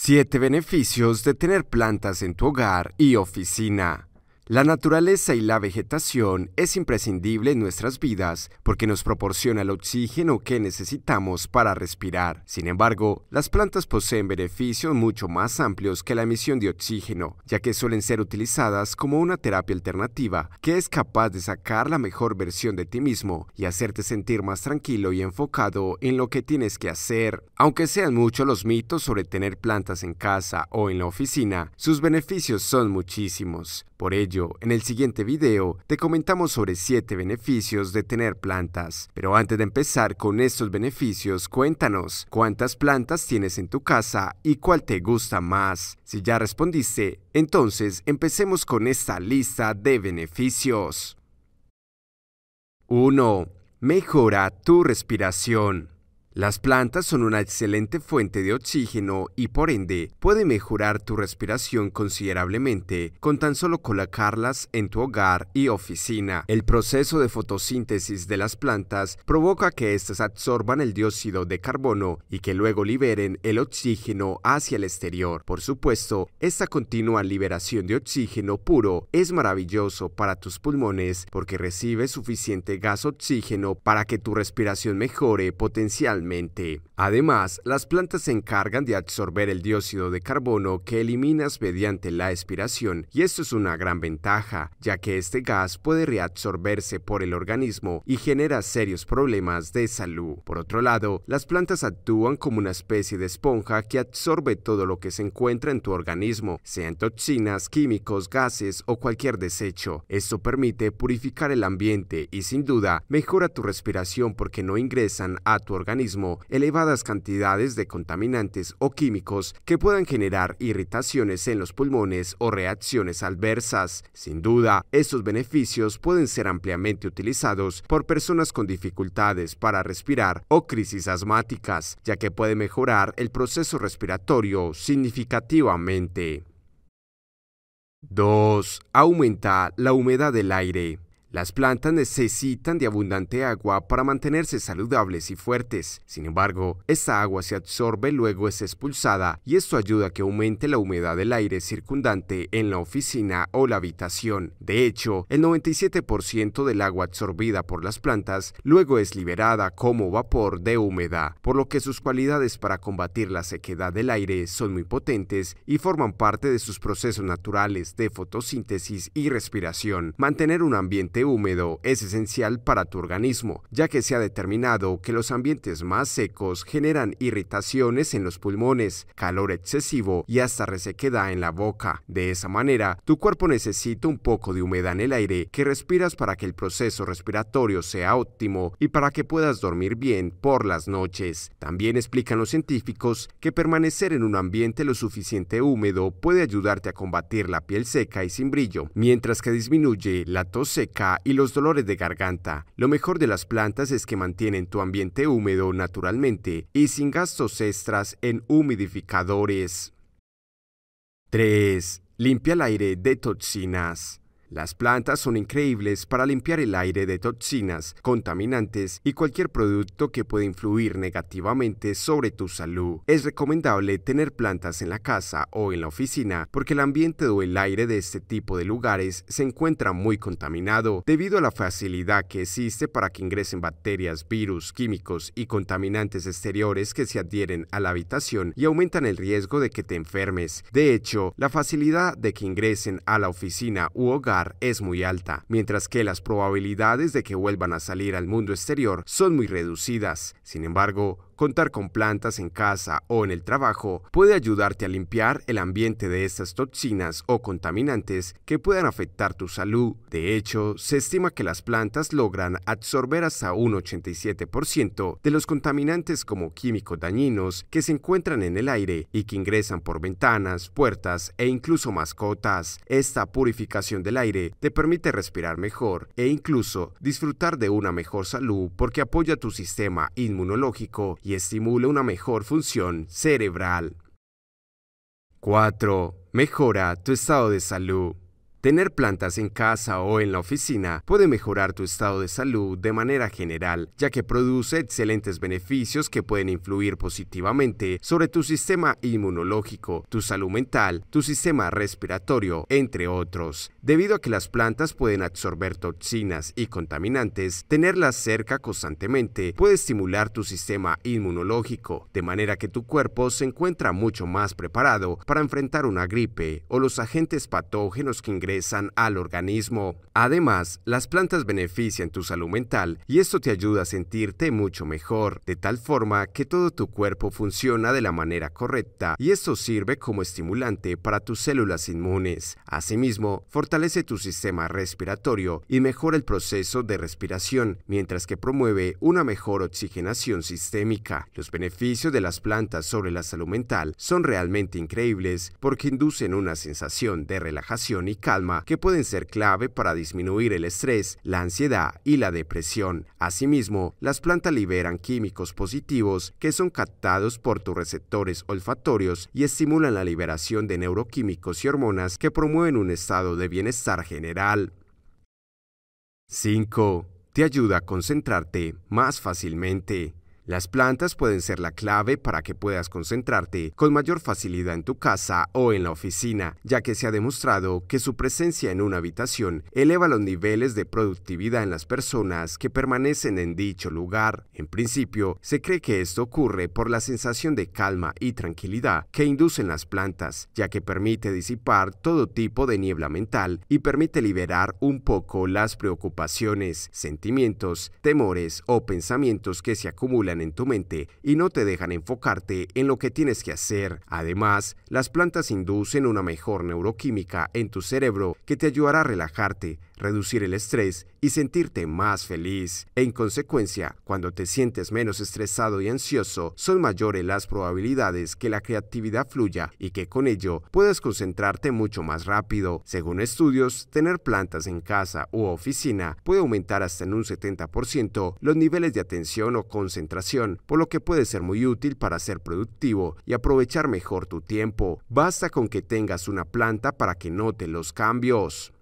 7 beneficios de tener plantas en tu hogar y oficina. La naturaleza y la vegetación es imprescindible en nuestras vidas porque nos proporciona el oxígeno que necesitamos para respirar. Sin embargo, las plantas poseen beneficios mucho más amplios que la emisión de oxígeno, ya que suelen ser utilizadas como una terapia alternativa que es capaz de sacar la mejor versión de ti mismo y hacerte sentir más tranquilo y enfocado en lo que tienes que hacer. Aunque sean muchos los mitos sobre tener plantas en casa o en la oficina, sus beneficios son muchísimos. Por ello, en el siguiente video te comentamos sobre 7 beneficios de tener plantas. Pero antes de empezar con estos beneficios, cuéntanos cuántas plantas tienes en tu casa y cuál te gusta más. Si ya respondiste, entonces empecemos con esta lista de beneficios. 1. Mejora tu respiración. Las plantas son una excelente fuente de oxígeno y por ende puede mejorar tu respiración considerablemente con tan solo colocarlas en tu hogar y oficina. El proceso de fotosíntesis de las plantas provoca que éstas absorban el dióxido de carbono y que luego liberen el oxígeno hacia el exterior. Por supuesto, esta continua liberación de oxígeno puro es maravilloso para tus pulmones porque recibe suficiente gas oxígeno para que tu respiración mejore potencialmente Además, las plantas se encargan de absorber el dióxido de carbono que eliminas mediante la expiración y esto es una gran ventaja, ya que este gas puede reabsorberse por el organismo y genera serios problemas de salud. Por otro lado, las plantas actúan como una especie de esponja que absorbe todo lo que se encuentra en tu organismo, sean toxinas, químicos, gases o cualquier desecho. Esto permite purificar el ambiente y sin duda mejora tu respiración porque no ingresan a tu organismo elevadas cantidades de contaminantes o químicos que puedan generar irritaciones en los pulmones o reacciones adversas. Sin duda, estos beneficios pueden ser ampliamente utilizados por personas con dificultades para respirar o crisis asmáticas, ya que puede mejorar el proceso respiratorio significativamente. 2. Aumenta la humedad del aire. Las plantas necesitan de abundante agua para mantenerse saludables y fuertes. Sin embargo, esta agua se absorbe, luego es expulsada y esto ayuda a que aumente la humedad del aire circundante en la oficina o la habitación. De hecho, el 97% del agua absorbida por las plantas luego es liberada como vapor de humedad, por lo que sus cualidades para combatir la sequedad del aire son muy potentes y forman parte de sus procesos naturales de fotosíntesis y respiración. Mantener un ambiente húmedo es esencial para tu organismo, ya que se ha determinado que los ambientes más secos generan irritaciones en los pulmones, calor excesivo y hasta resequedad en la boca. De esa manera, tu cuerpo necesita un poco de humedad en el aire que respiras para que el proceso respiratorio sea óptimo y para que puedas dormir bien por las noches. También explican los científicos que permanecer en un ambiente lo suficiente húmedo puede ayudarte a combatir la piel seca y sin brillo, mientras que disminuye la tos seca y los dolores de garganta. Lo mejor de las plantas es que mantienen tu ambiente húmedo naturalmente y sin gastos extras en humidificadores. 3. Limpia el aire de toxinas. Las plantas son increíbles para limpiar el aire de toxinas, contaminantes y cualquier producto que pueda influir negativamente sobre tu salud. Es recomendable tener plantas en la casa o en la oficina porque el ambiente o el aire de este tipo de lugares se encuentra muy contaminado debido a la facilidad que existe para que ingresen bacterias, virus, químicos y contaminantes exteriores que se adhieren a la habitación y aumentan el riesgo de que te enfermes. De hecho, la facilidad de que ingresen a la oficina u hogar es muy alta, mientras que las probabilidades de que vuelvan a salir al mundo exterior son muy reducidas. Sin embargo, Contar con plantas en casa o en el trabajo puede ayudarte a limpiar el ambiente de estas toxinas o contaminantes que puedan afectar tu salud. De hecho, se estima que las plantas logran absorber hasta un 87% de los contaminantes como químicos dañinos que se encuentran en el aire y que ingresan por ventanas, puertas e incluso mascotas. Esta purificación del aire te permite respirar mejor e incluso disfrutar de una mejor salud porque apoya tu sistema inmunológico y estimula una mejor función cerebral. 4. Mejora tu estado de salud. Tener plantas en casa o en la oficina puede mejorar tu estado de salud de manera general, ya que produce excelentes beneficios que pueden influir positivamente sobre tu sistema inmunológico, tu salud mental, tu sistema respiratorio, entre otros. Debido a que las plantas pueden absorber toxinas y contaminantes, tenerlas cerca constantemente puede estimular tu sistema inmunológico, de manera que tu cuerpo se encuentra mucho más preparado para enfrentar una gripe o los agentes patógenos que ingresan al organismo. Además, las plantas benefician tu salud mental y esto te ayuda a sentirte mucho mejor, de tal forma que todo tu cuerpo funciona de la manera correcta y esto sirve como estimulante para tus células inmunes. Asimismo, fortalece tu sistema respiratorio y mejora el proceso de respiración, mientras que promueve una mejor oxigenación sistémica. Los beneficios de las plantas sobre la salud mental son realmente increíbles porque inducen una sensación de relajación y calma que pueden ser clave para disminuir el estrés, la ansiedad y la depresión. Asimismo, las plantas liberan químicos positivos que son captados por tus receptores olfatorios y estimulan la liberación de neuroquímicos y hormonas que promueven un estado de bienestar general. 5. Te ayuda a concentrarte más fácilmente. Las plantas pueden ser la clave para que puedas concentrarte con mayor facilidad en tu casa o en la oficina, ya que se ha demostrado que su presencia en una habitación eleva los niveles de productividad en las personas que permanecen en dicho lugar. En principio, se cree que esto ocurre por la sensación de calma y tranquilidad que inducen las plantas, ya que permite disipar todo tipo de niebla mental y permite liberar un poco las preocupaciones, sentimientos, temores o pensamientos que se acumulan en tu mente y no te dejan enfocarte en lo que tienes que hacer. Además, las plantas inducen una mejor neuroquímica en tu cerebro que te ayudará a relajarte, reducir el estrés y sentirte más feliz. En consecuencia, cuando te sientes menos estresado y ansioso, son mayores las probabilidades que la creatividad fluya y que con ello puedas concentrarte mucho más rápido. Según estudios, tener plantas en casa u oficina puede aumentar hasta en un 70% los niveles de atención o concentración, por lo que puede ser muy útil para ser productivo y aprovechar mejor tu tiempo. Basta con que tengas una planta para que note los cambios.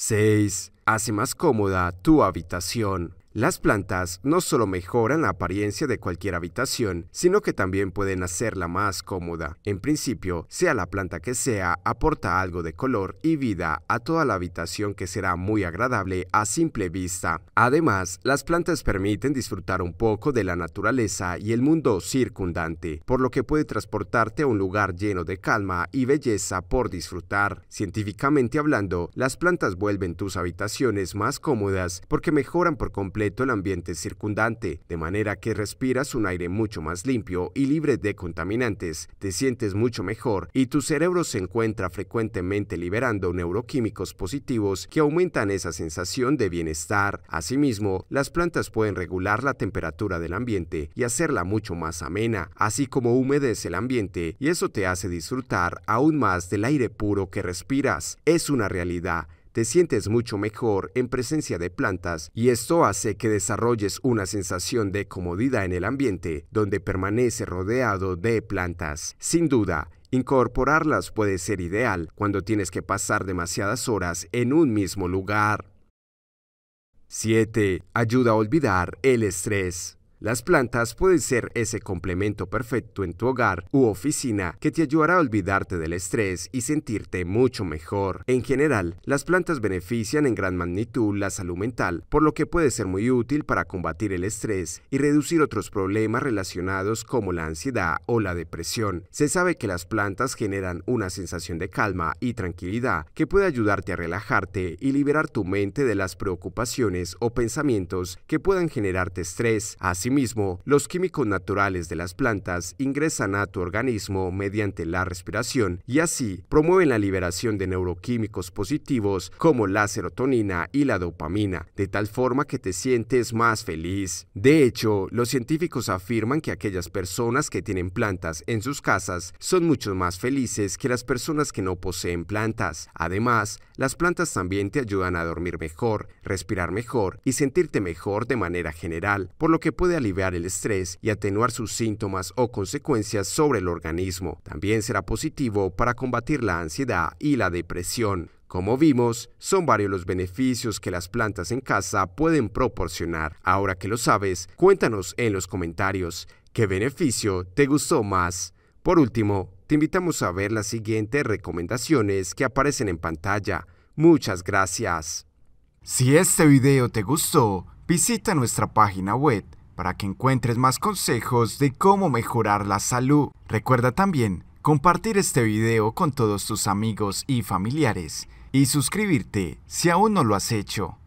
6. Hace más cómoda tu habitación. Las plantas no solo mejoran la apariencia de cualquier habitación, sino que también pueden hacerla más cómoda. En principio, sea la planta que sea, aporta algo de color y vida a toda la habitación que será muy agradable a simple vista. Además, las plantas permiten disfrutar un poco de la naturaleza y el mundo circundante, por lo que puede transportarte a un lugar lleno de calma y belleza por disfrutar. Científicamente hablando, las plantas vuelven tus habitaciones más cómodas porque mejoran por completo el ambiente circundante, de manera que respiras un aire mucho más limpio y libre de contaminantes, te sientes mucho mejor y tu cerebro se encuentra frecuentemente liberando neuroquímicos positivos que aumentan esa sensación de bienestar. Asimismo, las plantas pueden regular la temperatura del ambiente y hacerla mucho más amena, así como humedece el ambiente y eso te hace disfrutar aún más del aire puro que respiras. Es una realidad te sientes mucho mejor en presencia de plantas y esto hace que desarrolles una sensación de comodidad en el ambiente donde permanece rodeado de plantas. Sin duda, incorporarlas puede ser ideal cuando tienes que pasar demasiadas horas en un mismo lugar. 7. Ayuda a olvidar el estrés. Las plantas pueden ser ese complemento perfecto en tu hogar u oficina que te ayudará a olvidarte del estrés y sentirte mucho mejor. En general, las plantas benefician en gran magnitud la salud mental, por lo que puede ser muy útil para combatir el estrés y reducir otros problemas relacionados como la ansiedad o la depresión. Se sabe que las plantas generan una sensación de calma y tranquilidad que puede ayudarte a relajarte y liberar tu mente de las preocupaciones o pensamientos que puedan generarte estrés. Asimismo, los químicos naturales de las plantas ingresan a tu organismo mediante la respiración y así promueven la liberación de neuroquímicos positivos como la serotonina y la dopamina, de tal forma que te sientes más feliz. De hecho, los científicos afirman que aquellas personas que tienen plantas en sus casas son mucho más felices que las personas que no poseen plantas. Además, las plantas también te ayudan a dormir mejor, respirar mejor y sentirte mejor de manera general, por lo que puede aliviar el estrés y atenuar sus síntomas o consecuencias sobre el organismo. También será positivo para combatir la ansiedad y la depresión. Como vimos, son varios los beneficios que las plantas en casa pueden proporcionar. Ahora que lo sabes, cuéntanos en los comentarios qué beneficio te gustó más. Por último, te invitamos a ver las siguientes recomendaciones que aparecen en pantalla. Muchas gracias. Si este video te gustó, visita nuestra página web para que encuentres más consejos de cómo mejorar la salud. Recuerda también compartir este video con todos tus amigos y familiares y suscribirte si aún no lo has hecho.